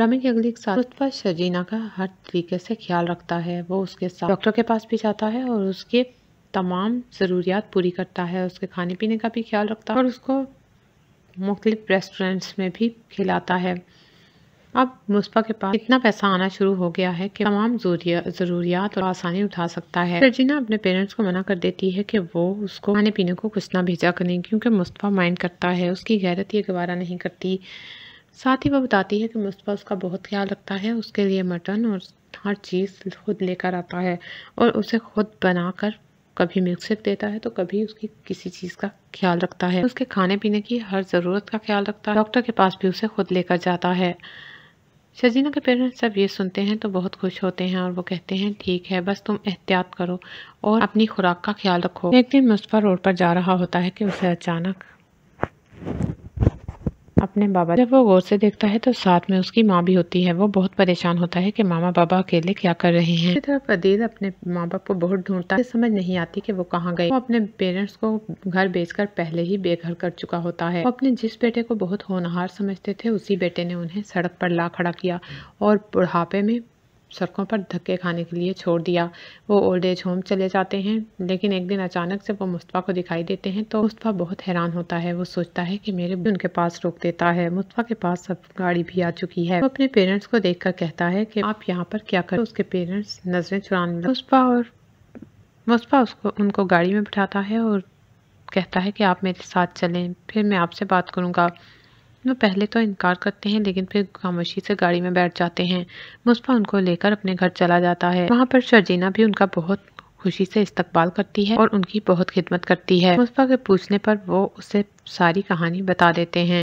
rummy के अगले एक उस पर शजीना का हर तरीके से ख्याल रखता है वो उसके साथ डॉक्टर के पास भी जाता है और उसके तमाम ज़रूरियात पूरी करता है उसके खाने पीने का भी ख्याल रखता है और उसको मुख्तलिफ रेस्टोरेंट्स में भी खिलाता है अब मुस्पा के पास इतना पैसा आना शुरू हो गया है कि तमाम ज़रूरियात और आसानी उठा सकता है शर्जीना अपने पेरेंट्स को मना कर देती है कि वो उसको खाने पीने को कुछ ना भेजा करें क्योंकि मुस्तफ़ा माइंड करता है उसकी गैरत ये गवारा नहीं करती साथ ही वह बताती है कि मुस्तफ़ा उसका बहुत ख्याल रखता है उसके लिए मटन और हर चीज़ खुद लेकर आता है और उसे खुद बनाकर कभी मिल्कशेक देता है तो कभी उसकी किसी चीज़ का ख्याल रखता है उसके खाने पीने की हर ज़रूरत का ख्याल रखता है डॉक्टर के पास भी उसे खुद लेकर जाता है शजीना के पेरेंट्स जब ये सुनते हैं तो बहुत खुश होते हैं और वो कहते हैं ठीक है बस तुम एहतियात करो और अपनी खुराक का ख्याल रखो एक दिन मुस्तफ़ा रोड पर जा रहा होता है कि उसे अचानक अपने बाबा जब वो गौर से देखता है तो साथ में उसकी माँ भी होती है वो बहुत परेशान होता है कि मामा बाबा अकेले क्या कर रहे हैं तरफ अदील अपने माँ बाप को बहुत ढूंढता है समझ नहीं आती कि वो कहाँ गए वो अपने पेरेंट्स को घर बेचकर पहले ही बेघर कर चुका होता है अपने जिस बेटे को बहुत होनहार समझते थे उसी बेटे ने उन्हें सड़क पर ला खड़ा किया और बुढ़ापे में सड़कों पर धक्के खाने के लिए छोड़ दिया वो ओल्ड एज होम चले जाते हैं लेकिन एक दिन अचानक से वो मुस्तफ़ा को दिखाई देते हैं तो मुस्तफ़ा बहुत हैरान होता है वो सोचता है कि मेरे भी उनके पास रोक देता है मुस्तफ़ा के पास सब गाड़ी भी आ चुकी है वो अपने पेरेंट्स को देख कहता है कि आप यहाँ पर क्या करें उसके पेरेंट्स नजरें चुराने मुस्तफ़ा और मुस्तफ़ा उसको उनको गाड़ी में बिठाता है और कहता है कि आप मेरे साथ चलें फिर मैं आपसे बात करूँगा वो पहले तो इनकार करते हैं लेकिन फिर खामोशी से गाड़ी में बैठ जाते हैं मुस्फा उनको लेकर अपने घर चला जाता है वहाँ पर शर्जीना भी उनका बहुत खुशी से इस्तकबाल करती है और उनकी बहुत खिदमत करती है मुस्फा के पूछने पर वो उसे सारी कहानी बता देते हैं